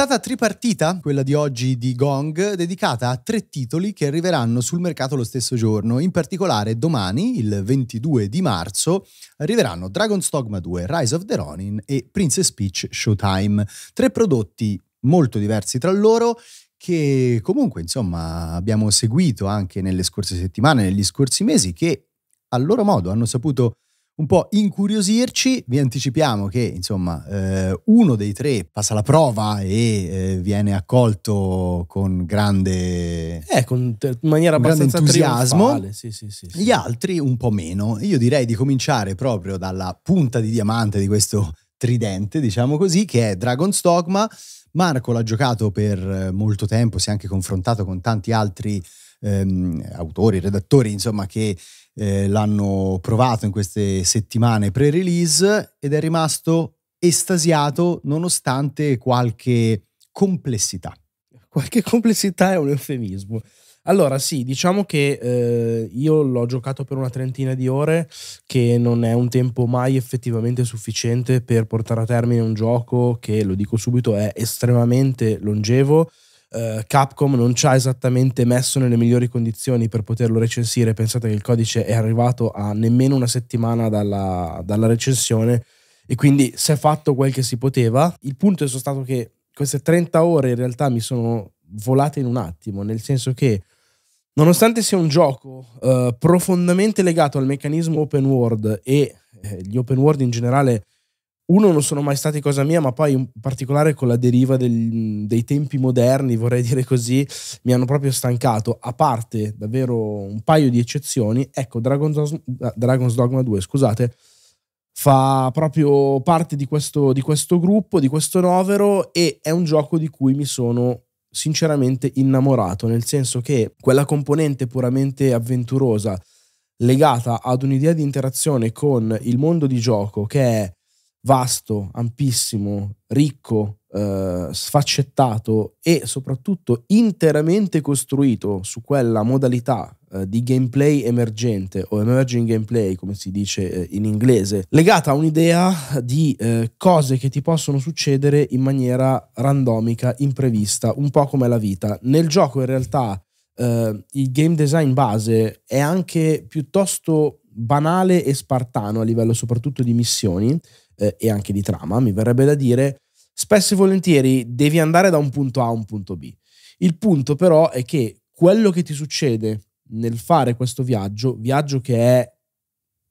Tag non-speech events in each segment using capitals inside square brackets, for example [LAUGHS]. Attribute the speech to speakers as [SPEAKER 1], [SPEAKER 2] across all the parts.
[SPEAKER 1] Puntata tripartita, quella di oggi di Gong, dedicata a tre titoli che arriveranno sul mercato lo stesso giorno. In particolare domani, il 22 di marzo, arriveranno Dragon's Dogma 2, Rise of the Ronin e Princess Peach Showtime. Tre prodotti molto diversi tra loro che comunque insomma abbiamo seguito anche nelle scorse settimane, negli scorsi mesi, che a loro modo hanno saputo un po' incuriosirci. Vi anticipiamo che, insomma, eh, uno dei tre passa la prova e eh, viene accolto con grande. Eh, con, in maniera con abbastanza entusiasmo. Sì, sì, sì, Gli altri un po' meno. Io direi di cominciare proprio dalla punta di diamante di questo tridente, diciamo così, che è Dragon's Dogma. Marco l'ha giocato per eh, molto tempo, si è anche confrontato con tanti altri ehm, autori, redattori, insomma, che eh, l'hanno provato in queste settimane pre-release ed è rimasto estasiato nonostante qualche complessità. Qualche complessità è un eufemismo. Allora sì, diciamo che eh, io l'ho
[SPEAKER 2] giocato per una trentina di ore, che non è un tempo mai effettivamente sufficiente per portare a termine un gioco che, lo dico subito, è estremamente longevo eh, Capcom non ci ha esattamente messo nelle migliori condizioni per poterlo recensire. Pensate che il codice è arrivato a nemmeno una settimana dalla, dalla recensione e quindi si è fatto quel che si poteva. Il punto è stato che queste 30 ore in realtà mi sono volate in un attimo, nel senso che nonostante sia un gioco eh, profondamente legato al meccanismo open world e eh, gli open world in generale uno non sono mai stati cosa mia, ma poi in particolare con la deriva del, dei tempi moderni, vorrei dire così, mi hanno proprio stancato, a parte davvero un paio di eccezioni. Ecco, Dragon's, Dragon's Dogma 2, scusate, fa proprio parte di questo, di questo gruppo, di questo novero e è un gioco di cui mi sono sinceramente innamorato, nel senso che quella componente puramente avventurosa legata ad un'idea di interazione con il mondo di gioco che è vasto, ampissimo, ricco, eh, sfaccettato e soprattutto interamente costruito su quella modalità eh, di gameplay emergente o emerging gameplay come si dice eh, in inglese legata a un'idea di eh, cose che ti possono succedere in maniera randomica imprevista un po' come la vita nel gioco in realtà eh, il game design base è anche piuttosto banale e spartano a livello soprattutto di missioni eh, e anche di trama, mi verrebbe da dire, spesso e volentieri devi andare da un punto A a un punto B. Il punto però è che quello che ti succede nel fare questo viaggio, viaggio che è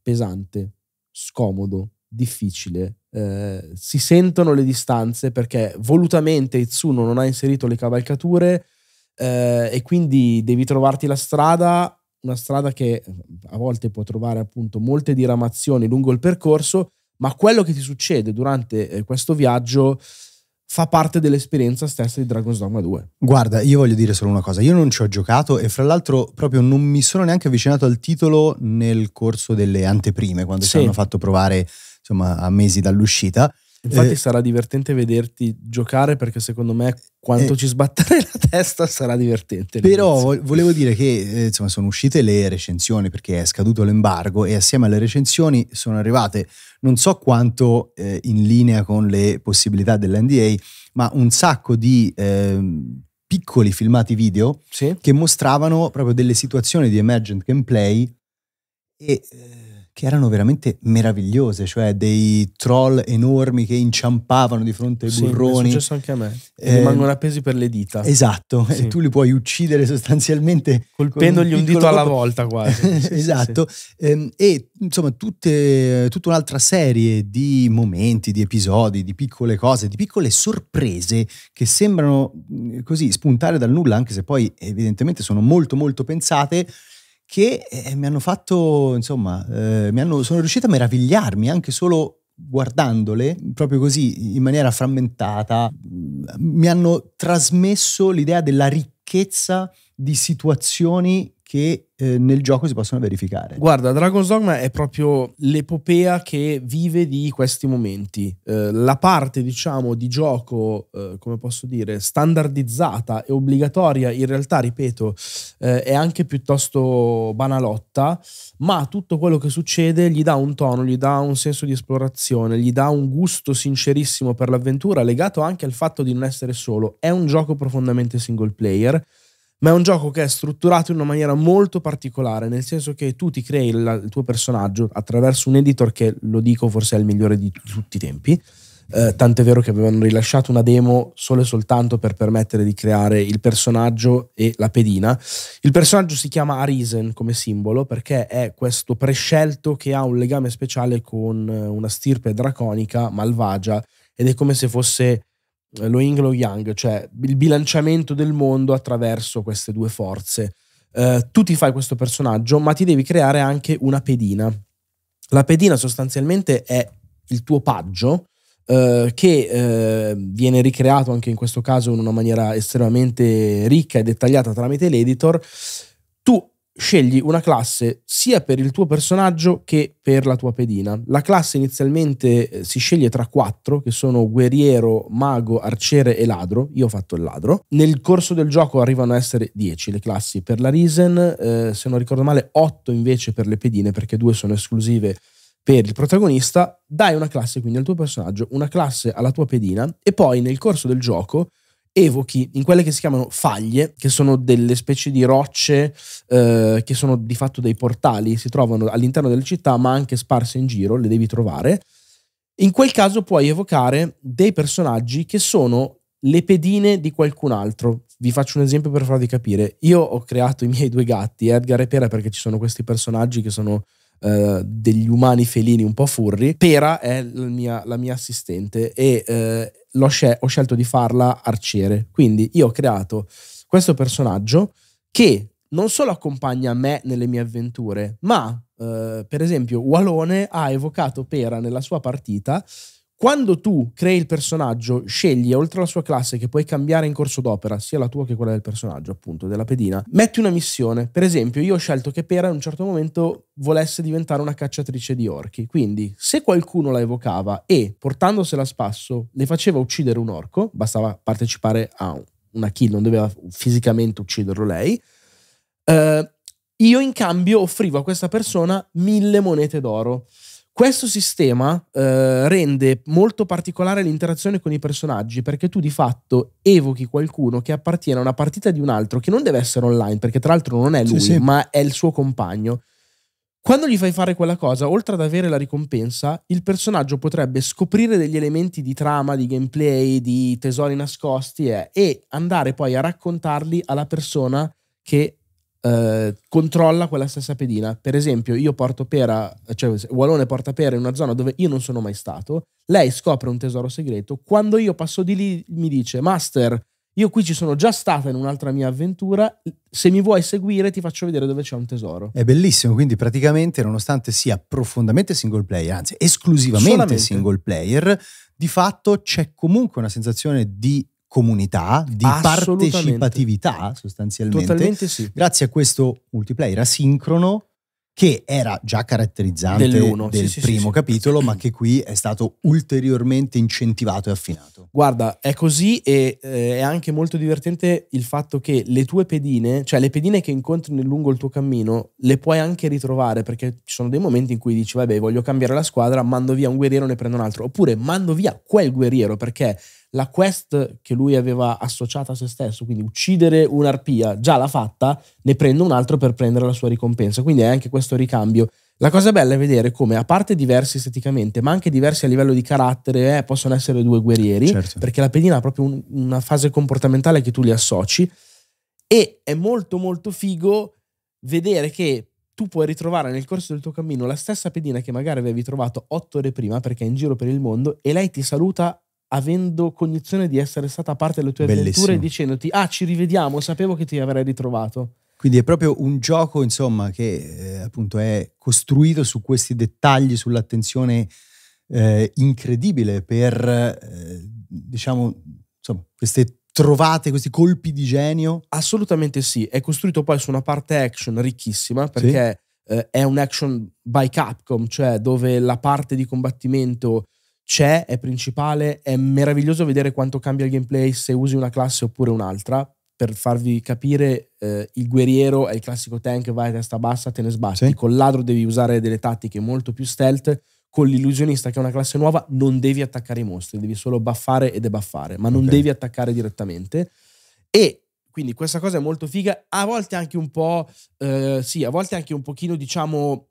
[SPEAKER 2] pesante, scomodo, difficile, eh, si sentono le distanze perché volutamente Itsuno non ha inserito le cavalcature eh, e quindi devi trovarti la strada, una strada che eh, a volte può trovare appunto molte diramazioni lungo il percorso ma quello che ti succede durante eh, questo viaggio fa parte dell'esperienza stessa di Dragon's Dogma 2.
[SPEAKER 1] Guarda, io voglio dire solo una cosa, io non ci ho giocato e fra l'altro proprio non mi sono neanche avvicinato al titolo nel corso delle anteprime, quando sì. ci hanno fatto provare insomma a mesi dall'uscita. Infatti eh, sarà divertente vederti giocare perché secondo me quanto eh, ci sbattere [LAUGHS]
[SPEAKER 2] la testa sarà divertente. Però
[SPEAKER 1] volevo dire che eh, insomma, sono uscite le recensioni perché è scaduto l'embargo e assieme alle recensioni sono arrivate non so quanto eh, in linea con le possibilità dell'NDA, ma un sacco di ehm, piccoli filmati video sì. che mostravano proprio delle situazioni di emergent gameplay e eh, che erano veramente meravigliose, cioè dei troll enormi che inciampavano di fronte ai sì, burroni. È successo anche a me. Eh, rimangono appesi per le dita. Esatto, sì. e tu li puoi uccidere sostanzialmente colpendogli un, un dito colpo. alla volta quasi. [LAUGHS] Sì, esatto. Ehm, e insomma, tutte, tutta un'altra serie di momenti, di episodi, di piccole cose, di piccole sorprese che sembrano mm, così spuntare dal nulla, anche se poi evidentemente sono molto molto pensate che eh, mi hanno fatto, insomma, eh, hanno, sono riuscito a meravigliarmi anche solo guardandole proprio così in maniera frammentata, mi hanno trasmesso l'idea della ricchezza di situazioni che eh, nel gioco si possono verificare.
[SPEAKER 2] Guarda, Dragon's Dogma è proprio l'epopea che vive di questi momenti. Eh, la parte, diciamo, di gioco, eh, come posso dire, standardizzata e obbligatoria, in realtà, ripeto, eh, è anche piuttosto banalotta, ma tutto quello che succede gli dà un tono, gli dà un senso di esplorazione, gli dà un gusto sincerissimo per l'avventura, legato anche al fatto di non essere solo. È un gioco profondamente single player ma è un gioco che è strutturato in una maniera molto particolare, nel senso che tu ti crei il, il tuo personaggio attraverso un editor che, lo dico, forse è il migliore di tutti i tempi. Eh, tant'è vero che avevano rilasciato una demo solo e soltanto per permettere di creare il personaggio e la pedina. Il personaggio si chiama Arisen come simbolo perché è questo prescelto che ha un legame speciale con eh, una stirpe draconica malvagia ed è come se fosse lo Ying e lo Yang, cioè il bilanciamento del mondo attraverso queste due forze. Eh, tu ti fai questo personaggio, ma ti devi creare anche una pedina. La pedina sostanzialmente è il tuo paggio, Uh, che uh, viene ricreato anche in questo caso in una maniera estremamente ricca e dettagliata tramite l'editor, tu scegli una classe sia per il tuo personaggio che per la tua pedina. La classe inizialmente eh, si sceglie tra quattro, che sono guerriero, mago, arciere e ladro. Io ho fatto il ladro. Nel corso del gioco arrivano a essere dieci le classi per la Risen, eh, se non ricordo male otto invece per le pedine, perché due sono esclusive per il protagonista. Dai una classe quindi al tuo personaggio, una classe alla tua pedina e poi nel corso del gioco evochi in quelle che si chiamano faglie, che sono delle specie di rocce eh, che sono di fatto dei portali, si trovano all'interno delle città ma anche sparse in giro, le devi trovare. In quel caso puoi evocare dei personaggi che sono le pedine di qualcun altro. Vi faccio un esempio per farvi capire. Io ho creato i miei due gatti, Edgar e Pera, perché ci sono questi personaggi che sono Uh, degli umani felini un po' furri. Pera è la mia, la mia assistente e uh, scel- ho scelto di farla arciere. Quindi io ho creato questo personaggio che non solo accompagna me nelle mie avventure, ma eh, per esempio Walone ha evocato Pera nella sua partita quando tu crei il personaggio, scegli oltre alla sua classe che puoi cambiare in corso d'opera, sia la tua che quella del personaggio, appunto, della pedina, metti una missione. Per esempio, io ho scelto che Pera in un certo momento volesse diventare una cacciatrice di orchi. Quindi, se qualcuno la evocava e portandosela a spasso le faceva uccidere un orco, bastava partecipare a una kill, non doveva fisicamente ucciderlo lei. Eh, io in cambio offrivo a questa persona mille monete d'oro. Questo sistema eh, rende molto particolare l'interazione con i personaggi perché tu di fatto evochi qualcuno che appartiene a una partita di un altro che non deve essere online perché tra l'altro non è lui sì, sì. ma è il suo compagno. Quando gli fai fare quella cosa, oltre ad avere la ricompensa, il personaggio potrebbe scoprire degli elementi di trama, di gameplay, di tesori nascosti eh, e andare poi a raccontarli alla persona che eh, controlla quella stessa pedina. Per esempio, io porto pera, cioè Walone porta pera in una zona dove io non sono mai stato, lei scopre un tesoro segreto, quando io passo di lì mi dice, Master, io qui ci sono già stata in un'altra mia avventura, se mi vuoi seguire ti faccio vedere dove c'è un tesoro.
[SPEAKER 1] È bellissimo, quindi praticamente nonostante sia profondamente single player, anzi esclusivamente Solamente. single player, di fatto c'è comunque una sensazione di comunità, di partecipatività sostanzialmente. Totalmente sì. Grazie a questo multiplayer asincrono che era già caratterizzante Dell'uno. del sì, primo sì, sì, capitolo, ma che qui è stato ulteriormente incentivato e affinato.
[SPEAKER 2] Guarda, è così e eh, è anche molto divertente il fatto che le tue pedine, cioè le pedine che incontri lungo il tuo cammino, le puoi anche ritrovare, perché ci sono dei momenti in cui dici, vabbè, voglio cambiare la squadra, mando via un guerriero, e ne prendo un altro, oppure mando via quel guerriero, perché la quest che lui aveva associata a se stesso, quindi uccidere un'arpia, già l'ha fatta, ne prende un altro per prendere la sua ricompensa, quindi è anche questo ricambio. La cosa bella è vedere come, a parte diversi esteticamente, ma anche diversi a livello di carattere, eh, possono essere due guerrieri, certo. perché la pedina ha proprio un, una fase comportamentale che tu li associ, e è molto molto figo vedere che tu puoi ritrovare nel corso del tuo cammino la stessa pedina che magari avevi trovato otto ore prima perché è in giro per il mondo e lei ti saluta avendo cognizione di essere stata parte delle tue Bellissimo. avventure dicendoti ah ci rivediamo, sapevo che ti avrei ritrovato.
[SPEAKER 1] Quindi è proprio un gioco insomma che eh, appunto è costruito su questi dettagli, sull'attenzione eh, incredibile per eh, diciamo insomma, queste trovate, questi colpi di
[SPEAKER 2] genio. Assolutamente sì, è costruito poi su una parte action ricchissima perché sì. Eh, è un action by Capcom, cioè dove la parte di combattimento c'è, è principale, è meraviglioso vedere quanto cambia il gameplay se usi una classe oppure un'altra. Per farvi capire, eh, il guerriero è il classico tank, vai a testa bassa, te ne sbatti. Sì. Con ladro devi usare delle tattiche molto più stealth. Con l'illusionista, che è una classe nuova, non devi attaccare i mostri, devi solo buffare e debuffare, ma non okay. devi attaccare direttamente. E quindi questa cosa è molto figa, a volte anche un po', eh, sì, a volte anche un pochino, diciamo,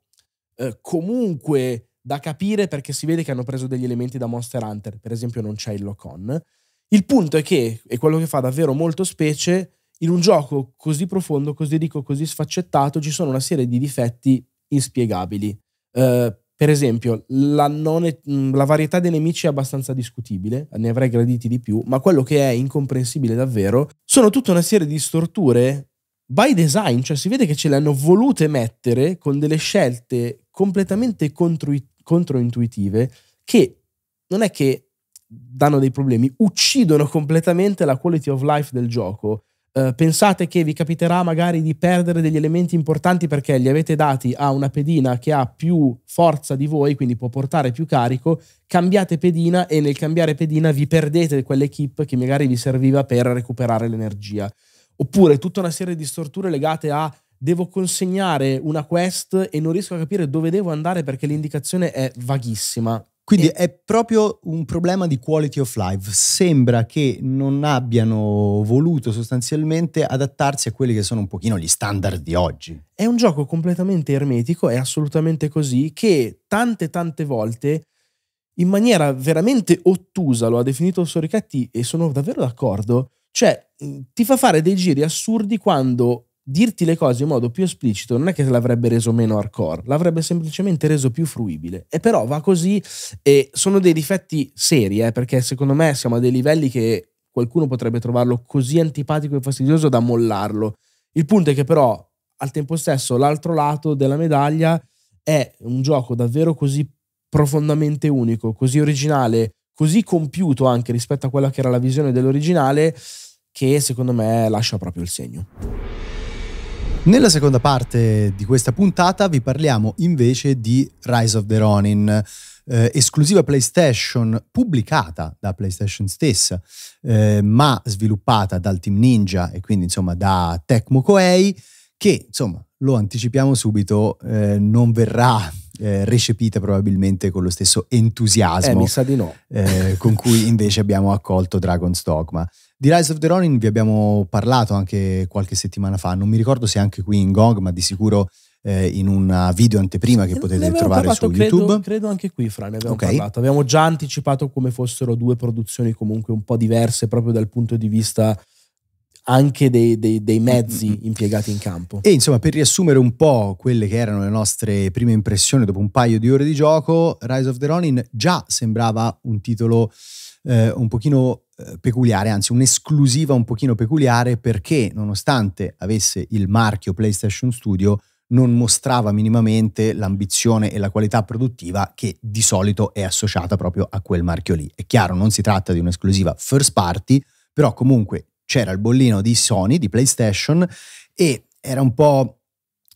[SPEAKER 2] eh, comunque da capire perché si vede che hanno preso degli elementi da Monster Hunter, per esempio non c'è il Locon. Il punto è che, e quello che fa davvero molto specie, in un gioco così profondo, così ricco, così sfaccettato, ci sono una serie di difetti inspiegabili. Uh, per esempio, la, e- mm, la, varietà dei nemici è abbastanza discutibile, ne avrei graditi di più, ma quello che è incomprensibile davvero sono tutta una serie di storture by design, cioè si vede che ce le hanno volute mettere con delle scelte completamente contro controintuitive che non è che danno dei problemi, uccidono completamente la quality of life del gioco. Eh, pensate che vi capiterà magari di perdere degli elementi importanti perché li avete dati a una pedina che ha più forza di voi, quindi può portare più carico, cambiate pedina e nel cambiare pedina vi perdete quell'equip che magari vi serviva per recuperare l'energia. Oppure tutta una serie di storture legate a devo consegnare una quest e non riesco a capire dove devo andare perché l'indicazione è
[SPEAKER 1] vaghissima. Quindi è proprio un problema di quality of life. Sembra che non abbiano voluto sostanzialmente adattarsi a quelli che sono un pochino gli standard di oggi. È un gioco completamente ermetico, è
[SPEAKER 2] assolutamente così, che tante tante volte in maniera veramente ottusa, lo ha definito Soricatti e sono davvero d'accordo, cioè ti fa fare dei giri assurdi quando dirti le cose in modo più esplicito non è che l'avrebbe reso meno hardcore, l'avrebbe semplicemente reso più fruibile. E però va così e sono dei difetti seri, eh, perché secondo me siamo a dei livelli che qualcuno potrebbe trovarlo così antipatico e fastidioso da mollarlo. Il punto è che però al tempo stesso l'altro lato della medaglia è un gioco davvero così profondamente unico, così originale, così compiuto anche rispetto a quella che era la visione dell'originale che secondo me lascia
[SPEAKER 1] proprio il segno. Nella seconda parte di questa puntata vi parliamo invece di Rise of the Ronin, eh, esclusiva PlayStation pubblicata da PlayStation stessa, eh, ma sviluppata dal team Ninja e quindi insomma da Tecmo Koei, che insomma lo anticipiamo subito, eh, non verrà eh, recepita probabilmente con lo stesso entusiasmo eh, no. eh, con cui invece abbiamo accolto Dragon's Dogma. Di Rise of the Ronin vi abbiamo parlato anche qualche settimana fa, non mi ricordo se anche qui in GOG, ma di sicuro eh, in una video anteprima che potete trovare parlato, su credo, YouTube.
[SPEAKER 2] Credo anche qui, Fra, ne abbiamo okay. parlato.
[SPEAKER 1] Abbiamo già anticipato come
[SPEAKER 2] fossero due produzioni comunque un po' diverse proprio dal punto di vista anche dei, dei, dei mezzi mm, mm, mm. impiegati in campo.
[SPEAKER 1] E insomma, per riassumere un po' quelle che erano le nostre prime impressioni dopo un paio di ore di gioco, Rise of the Ronin già sembrava un titolo eh, un pochino eh, peculiare, anzi un'esclusiva un pochino peculiare perché nonostante avesse il marchio PlayStation Studio non mostrava minimamente l'ambizione e la qualità produttiva che di solito è associata proprio a quel marchio lì. È chiaro, non si tratta di un'esclusiva first party, però comunque c'era il bollino di Sony, di PlayStation e era un po'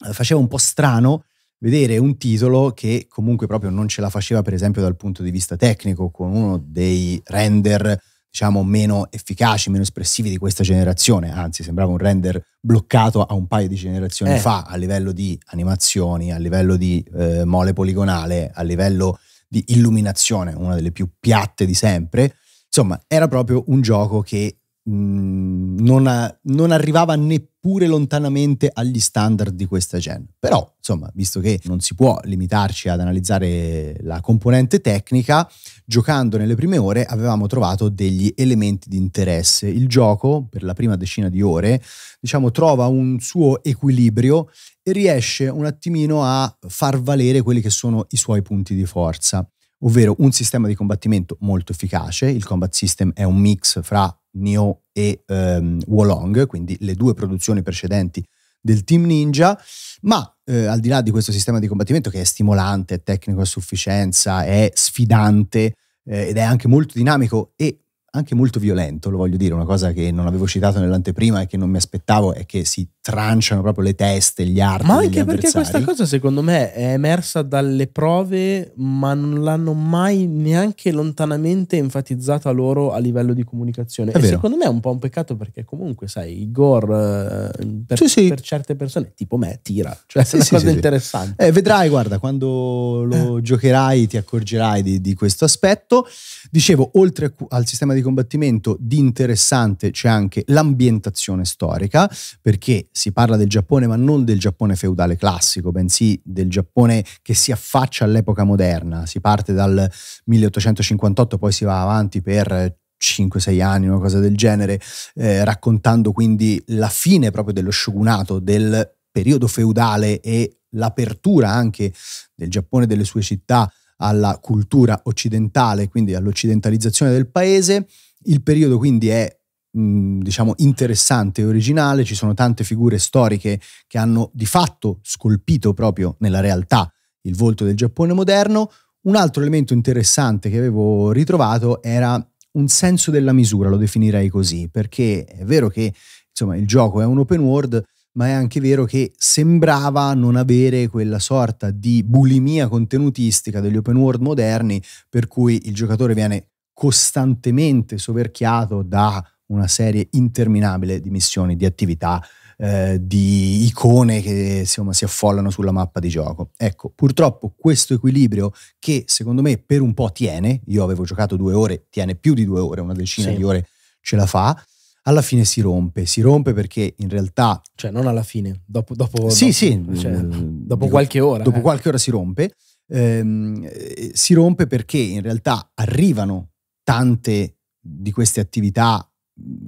[SPEAKER 1] eh, faceva un po' strano vedere un titolo che comunque proprio non ce la faceva per esempio dal punto di vista tecnico con uno dei render diciamo, meno efficaci, meno espressivi di questa generazione, anzi sembrava un render bloccato a un paio di generazioni eh. fa a livello di animazioni, a livello di eh, mole poligonale, a livello di illuminazione, una delle più piatte di sempre. Insomma, era proprio un gioco che mh, mm, non, non arrivava neppure neppure lontanamente agli standard di questa gen. Però, insomma, visto che non si può limitarci ad analizzare la componente tecnica, giocando nelle prime ore avevamo trovato degli elementi di interesse. Il gioco, per la prima decina di ore, diciamo, trova un suo equilibrio e riesce un attimino a far valere quelli che sono i suoi punti di forza ovvero un sistema di combattimento molto efficace, il combat system è un mix fra Neo e ehm, Wolong, quindi le due produzioni precedenti del Team Ninja, ma eh, al di là di questo sistema di combattimento che è stimolante, è tecnico a sufficienza, è sfidante eh, ed è anche molto dinamico e anche molto violento, lo voglio dire, una cosa che non avevo citato nell'anteprima e che non mi aspettavo è che si tranciano proprio le teste, gli arti. Ma anche perché questa cosa secondo me
[SPEAKER 2] è emersa dalle prove, ma non l'hanno mai neanche lontanamente enfatizzata loro a livello di comunicazione. È e vero. secondo me è un po' un peccato perché comunque, sai, il gore eh, per, sì, sì. per certe
[SPEAKER 1] persone, tipo me, tira. Cioè eh, sì, è una cosa
[SPEAKER 2] interessante.
[SPEAKER 1] Eh, vedrai, guarda, quando lo eh. giocherai ti accorgerai di, di questo aspetto. Dicevo, oltre al sistema di combattimento, di interessante c'è anche l'ambientazione storica, perché si parla del Giappone, ma non del Giappone feudale classico, bensì del Giappone che si affaccia all'epoca moderna. Si parte dal 1858, poi si va avanti per 5-6 anni, una cosa del genere, eh, raccontando quindi la fine proprio dello shogunato, del periodo feudale e l'apertura anche del Giappone e delle sue città alla cultura occidentale, quindi all'occidentalizzazione del paese. Il periodo quindi è diciamo interessante e originale, ci sono tante figure storiche che hanno di fatto scolpito proprio nella realtà il volto del Giappone moderno. Un altro elemento interessante che avevo ritrovato era un senso della misura, lo definirei così, perché è vero che insomma, il gioco è un open world, ma è anche vero che sembrava non avere quella sorta di bulimia contenutistica degli open world moderni, per cui il giocatore viene costantemente soverchiato da una serie interminabile di missioni, di attività, eh, di icone che insomma, si affollano sulla mappa di gioco. Ecco, purtroppo questo equilibrio che secondo me per un po' tiene, io avevo giocato due ore, tiene più di due ore, una decina sì. di ore ce la fa, alla fine si rompe, si rompe perché in realtà... Cioè non alla fine, dopo... dopo sì, dopo, sì, cioè, mm, dopo dico, qualche ora. Dopo eh. qualche ora si rompe, ehm, eh, si rompe perché in realtà arrivano tante di queste attività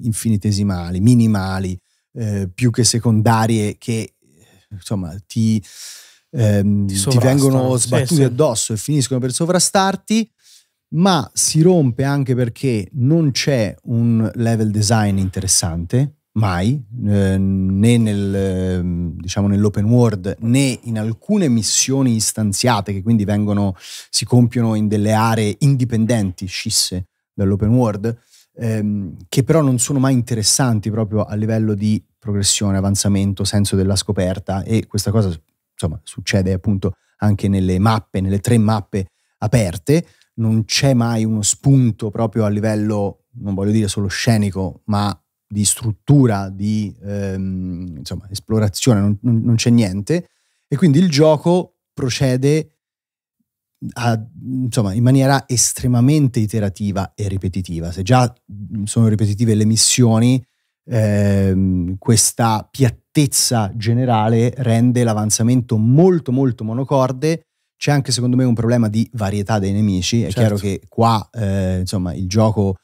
[SPEAKER 1] infinitesimali, minimali, eh, più che secondarie che insomma ti, ehm, ti vengono sbattuti sì, sì. addosso e finiscono per sovrastarti, ma si rompe anche perché non c'è un level design interessante, mai, eh, né nel, ehm, diciamo, nell'open world né in alcune missioni istanziate che quindi vengono, si compiono in delle aree indipendenti, scisse dall'open world, ehm, che però non sono mai interessanti proprio a livello di progressione, avanzamento, senso della scoperta e questa cosa insomma succede appunto anche nelle mappe, nelle tre mappe aperte, non c'è mai uno spunto proprio a livello, non voglio dire solo scenico, ma di struttura, di ehm, insomma, esplorazione, non, non, c'è niente. E quindi il gioco procede a, insomma, in maniera estremamente iterativa e ripetitiva. Se già sono ripetitive le missioni, ehm, questa piattezza generale rende l'avanzamento molto molto monocorde. C'è anche secondo me un problema di varietà dei nemici. È certo. chiaro che qua eh, insomma, il gioco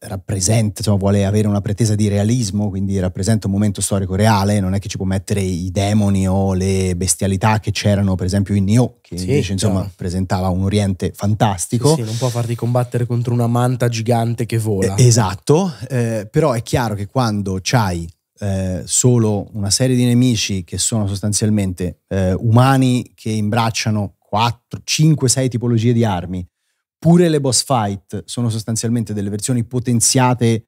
[SPEAKER 1] rappresenta, insomma, vuole avere una pretesa di realismo, quindi rappresenta un momento storico reale, non è che ci può mettere i demoni o le bestialità che c'erano per esempio in Nioh, che sì, invece insomma, no. presentava un oriente fantastico. Sì, sì, non può farti combattere contro una manta gigante che vola. Eh, esatto, eh, però è chiaro che quando c'hai eh, solo una serie di nemici che sono sostanzialmente eh, umani che imbracciano 4, 5, 6 tipologie di armi, Pure le boss fight sono sostanzialmente delle versioni potenziate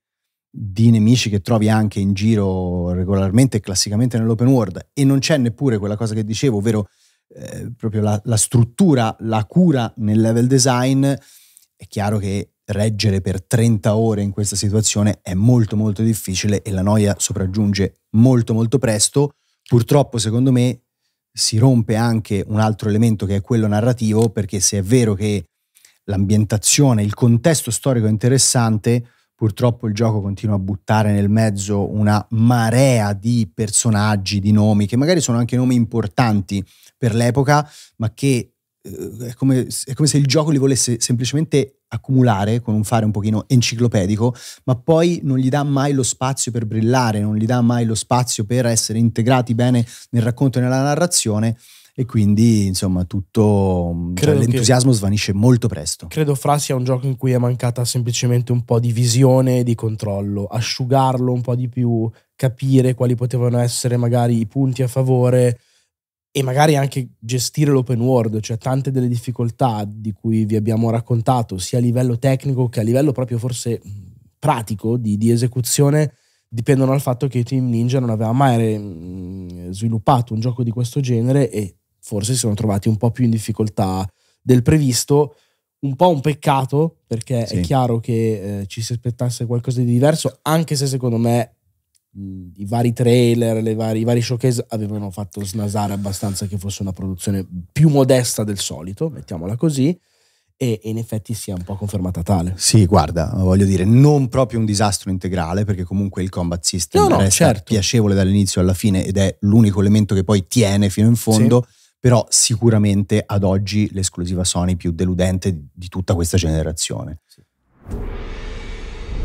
[SPEAKER 1] di nemici che trovi anche in giro regolarmente e classicamente nell'open world e non c'è neppure quella cosa che dicevo, ovvero eh, proprio la, la, struttura, la cura nel level design, è chiaro che reggere per 30 ore in questa situazione è molto molto difficile e la noia sopraggiunge molto molto presto. Purtroppo secondo me si rompe anche un altro elemento che è quello narrativo perché se è vero che l'ambientazione, il contesto storico è interessante, purtroppo il gioco continua a buttare nel mezzo una marea di personaggi, di nomi, che magari sono anche nomi importanti per l'epoca, ma che eh, è, come, è come se il gioco li volesse semplicemente accumulare con un fare un pochino enciclopedico, ma poi non gli dà mai lo spazio per brillare, non gli dà mai lo spazio per essere integrati bene nel racconto e nella narrazione e quindi insomma tutto mm, cioè, l'entusiasmo che, svanisce molto presto.
[SPEAKER 2] Credo Fra sia un gioco in cui è mancata semplicemente un po' di visione e di controllo, asciugarlo un po' di più, capire quali potevano essere magari i punti a favore e magari anche gestire l'open world, cioè tante delle difficoltà di cui vi abbiamo raccontato, sia a livello tecnico che a livello proprio forse mm, pratico di, di esecuzione, dipendono dal fatto che Team Ninja non aveva mai mm, sviluppato un gioco di questo genere e forse si sono trovati un po' più in difficoltà del previsto. Un po' un peccato, perché sì. è chiaro che eh, ci si aspettasse qualcosa di diverso, anche se secondo me i vari trailer, vari, i vari showcase avevano fatto snasare abbastanza che fosse una produzione più modesta del solito, mettiamola così. E in effetti si è un po' confermata
[SPEAKER 1] tale. Sì, guarda, voglio dire, non proprio un disastro integrale, perché comunque il combat system no, no, resta certo. piacevole dall'inizio alla fine ed è l'unico elemento che poi tiene fino in fondo. Sì però sicuramente ad oggi l'esclusiva Sony più deludente di tutta questa generazione.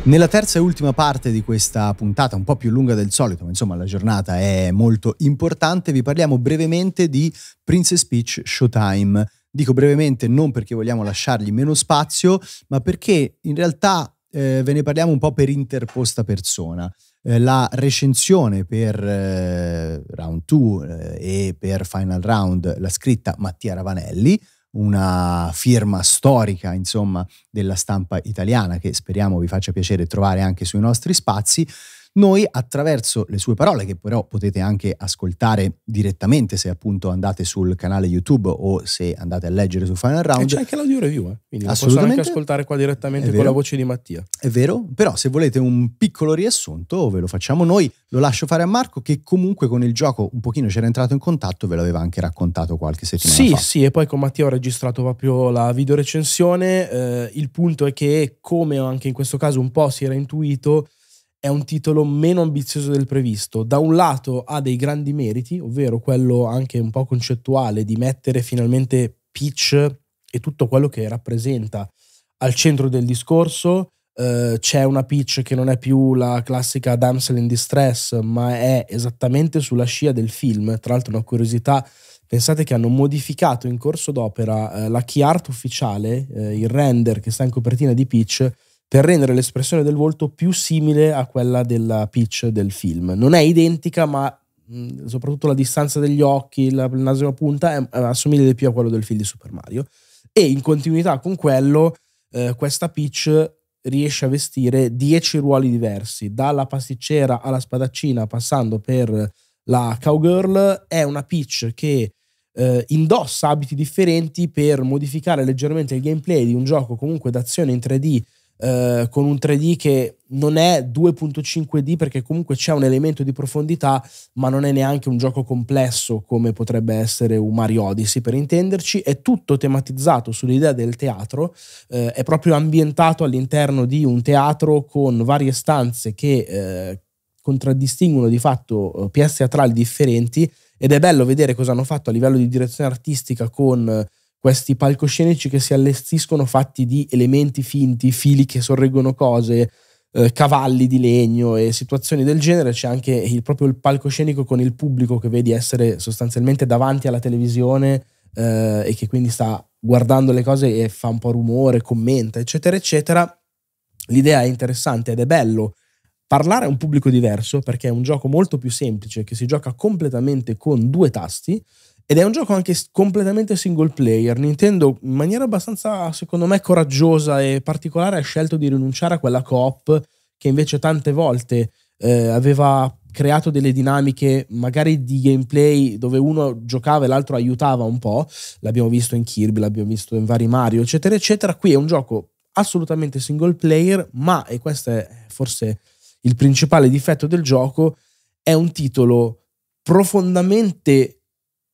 [SPEAKER 1] Nella terza e ultima parte di questa puntata, un po' più lunga del solito, ma insomma la giornata è molto importante, vi parliamo brevemente di Princess Peach Showtime. Dico brevemente non perché vogliamo lasciargli meno spazio, ma perché in realtà eh, ve ne parliamo un po' per interposta persona. Eh, la recensione per eh, Round 2 eh, e per Final Round l'ha scritta Mattia Ravanelli, una firma storica, insomma, della stampa italiana che speriamo vi faccia piacere trovare anche sui nostri spazi. Noi attraverso le sue parole, che però potete anche ascoltare direttamente se appunto andate sul canale YouTube o se andate a leggere su Final Round. E c'è anche l'audio review, eh? quindi posso anche
[SPEAKER 2] ascoltare qua direttamente con la voce di Mattia.
[SPEAKER 1] È vero, però se volete un piccolo riassunto ve lo facciamo noi, lo lascio fare a Marco che comunque con il gioco un pochino c'era entrato in contatto, ve l'aveva anche raccontato qualche settimana sì, fa. Sì,
[SPEAKER 2] sì, e poi con Mattia ho registrato proprio la videorecensione, eh, il punto è che come anche in questo caso un po' si era intuito, è un titolo meno ambizioso del previsto. Da un lato ha dei grandi meriti, ovvero quello anche un po' concettuale di mettere finalmente Peach e tutto quello che rappresenta al centro del discorso. Uh, c'è una Peach che non è più la classica damsel in distress, ma è esattamente sulla scia del film. Tra l'altro, una curiosità: pensate che hanno modificato in corso d'opera uh, la key art ufficiale, uh, il render che sta in copertina di Peach, per rendere l'espressione del volto più simile a quella della pitch del film. Non è identica, ma soprattutto la distanza degli occhi, il naso a punta, è, assomiglia di più a quello del film di Super Mario. E in continuità con quello, eh, questa pitch riesce a vestire 10 ruoli diversi, dalla pasticcera alla spadaccina, passando per la cowgirl, è una pitch che eh, indossa abiti differenti per modificare leggermente il gameplay di un gioco comunque d'azione in 3D eh, con un 3D che non è 2.5D perché comunque c'è un elemento di profondità, ma non è neanche un gioco complesso come potrebbe essere un Mario Odyssey per intenderci, è tutto tematizzato sull'idea del teatro, eh, è proprio ambientato all'interno di un teatro con varie stanze che eh, contraddistinguono di fatto eh, pièce teatrali differenti ed è bello vedere cosa hanno fatto a livello di direzione artistica con eh, questi palcoscenici che si allestiscono fatti di elementi finti, fili che sorreggono cose, eh, cavalli di legno e situazioni del genere, c'è anche il, proprio il palcoscenico con il pubblico che vedi essere sostanzialmente davanti alla televisione eh, e che quindi sta guardando le cose e fa un po' rumore, commenta, eccetera, eccetera. L'idea è interessante ed è bello parlare a un pubblico diverso perché è un gioco molto più semplice che si gioca completamente con due tasti ed è un gioco anche completamente single player. Nintendo, in maniera abbastanza, secondo me, coraggiosa e particolare, ha scelto di rinunciare a quella coop che invece tante volte eh, aveva creato delle dinamiche magari di gameplay dove uno giocava e l'altro aiutava un po', l'abbiamo visto in Kirby, l'abbiamo visto in vari Mario, eccetera, eccetera. Qui è un gioco assolutamente single player, ma, e questo è forse il principale difetto del gioco, è un titolo profondamente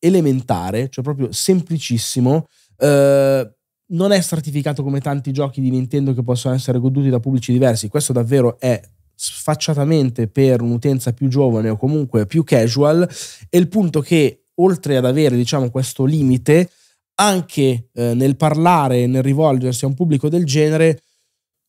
[SPEAKER 2] elementare, cioè proprio semplicissimo. Eh, non è stratificato come tanti giochi di Nintendo che possono essere goduti da pubblici diversi. Questo davvero è sfacciatamente per un'utenza più giovane o comunque più casual. E il punto che, oltre ad avere, diciamo, questo limite, anche eh, nel parlare e nel rivolgersi a un pubblico del genere,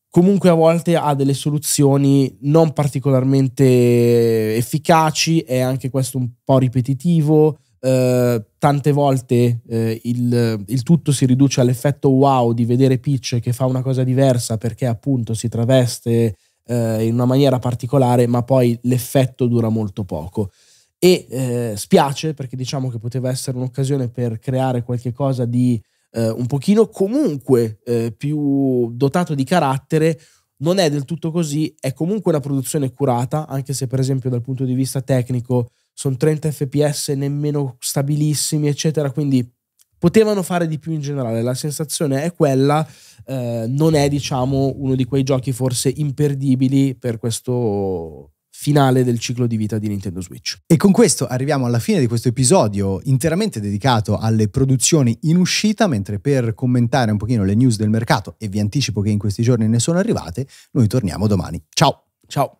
[SPEAKER 2] comunque a volte ha delle soluzioni non particolarmente efficaci, è anche questo un po' ripetitivo, eh, tante volte eh, il, il, tutto si riduce all'effetto wow di vedere Peach che fa una cosa diversa perché appunto si traveste eh, in una maniera particolare, ma poi l'effetto dura molto poco. E eh, spiace perché diciamo che poteva essere un'occasione per creare qualcosa di eh, un pochino comunque più dotato di carattere, non è del tutto così, è comunque una produzione curata, anche se per esempio dal punto di vista tecnico sono 30 fps nemmeno stabilissimi, eccetera, quindi potevano fare di più in generale. La sensazione è quella, eh, non è diciamo uno di quei giochi forse imperdibili per questo finale del ciclo di vita di Nintendo Switch.
[SPEAKER 1] E con questo arriviamo alla fine di questo episodio interamente dedicato alle produzioni in uscita, mentre per commentare un pochino le news del mercato, e vi anticipo che in questi giorni ne sono arrivate, noi torniamo domani. Ciao! Ciao!